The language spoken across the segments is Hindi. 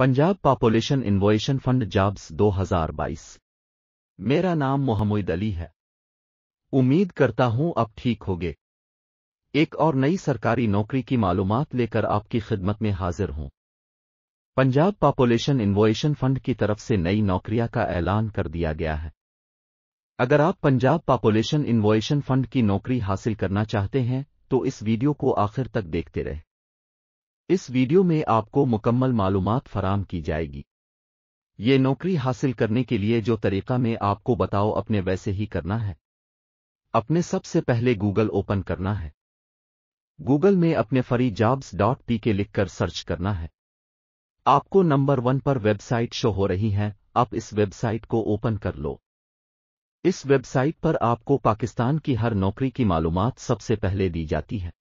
Punjab population innovation fund jobs 2022 मेरा नाम मोहम्मद अली है उम्मीद करता हूं आप ठीक होगे एक और नई सरकारी नौकरी की मालूम लेकर आपकी खिदमत में हाजिर हूं पंजाब पॉपुलेशन इन्वोएशन फंड की तरफ से नई नौकरियां का ऐलान कर दिया गया है अगर आप पंजाब पॉपुलेशन इन्वोएशन फंड की नौकरी हासिल करना चाहते हैं तो इस वीडियो को आखिर तक देखते रहें इस वीडियो में आपको मुकम्मल मालूम फराम की जाएगी ये नौकरी हासिल करने के लिए जो तरीका मैं आपको बताओ अपने वैसे ही करना है अपने सबसे पहले गूगल ओपन करना है गूगल में अपने फरी जॉब्स डॉट पी के लिखकर सर्च करना है आपको नंबर वन पर वेबसाइट शो हो रही है आप इस वेबसाइट को ओपन कर लो इस वेबसाइट पर आपको पाकिस्तान की हर नौकरी की मालूमात सबसे पहले दी जाती है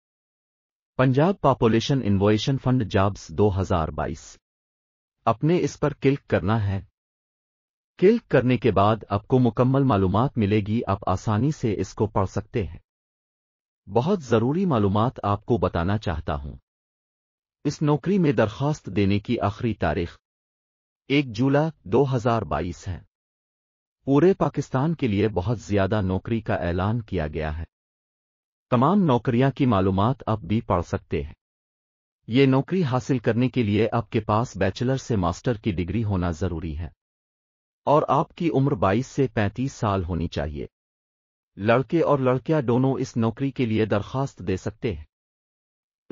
Punjab population innovation fund jobs 2022 अपने इस पर क्लिक करना है क्लिक करने के बाद आपको मुकम्मल मालूम मिलेगी आप आसानी से इसको पढ़ सकते हैं बहुत ज़रूरी मालूम आपको बताना चाहता हूं इस नौकरी में दरखास्त देने की आखिरी तारीख एक जुलाई 2022 है पूरे पाकिस्तान के लिए बहुत ज्यादा नौकरी का ऐलान किया गया है तमाम नौकरियां की मालूम आप भी पढ़ सकते हैं ये नौकरी हासिल करने के लिए आपके पास बैचलर से मास्टर की डिग्री होना जरूरी है और आपकी उम्र 22 से 35 साल होनी चाहिए लड़के और लड़कियां दोनों इस नौकरी के लिए दरखास्त दे सकते हैं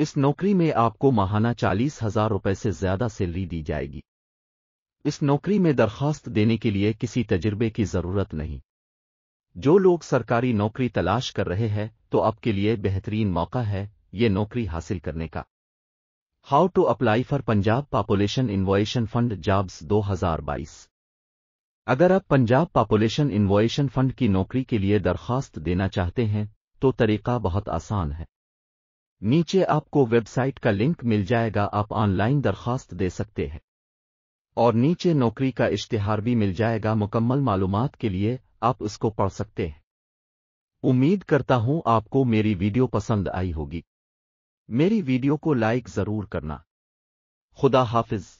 इस नौकरी में आपको माहाना चालीस हजार रुपये से ज्यादा सैलरी दी जाएगी इस नौकरी में दरखास्त देने के लिए किसी तजुर्बे की जरूरत नहीं जो लोग सरकारी नौकरी तलाश कर रहे हैं तो आपके लिए बेहतरीन मौका है ये नौकरी हासिल करने का how to apply for Punjab population innovation fund jobs 2022 अगर आप पंजाब पॉपुलेशन इन्वॉइशन फंड की नौकरी के लिए दरख्वास्त देना चाहते हैं तो तरीका बहुत आसान है नीचे आपको वेबसाइट का लिंक मिल जाएगा आप ऑनलाइन दरख्वास्त दे सकते हैं और नीचे नौकरी का इश्तिहार भी मिल जाएगा मुकम्मल मालूम के लिए आप उसको पढ़ सकते हैं उम्मीद करता हूं आपको मेरी वीडियो पसंद आई होगी मेरी वीडियो को लाइक जरूर करना खुदा हाफिज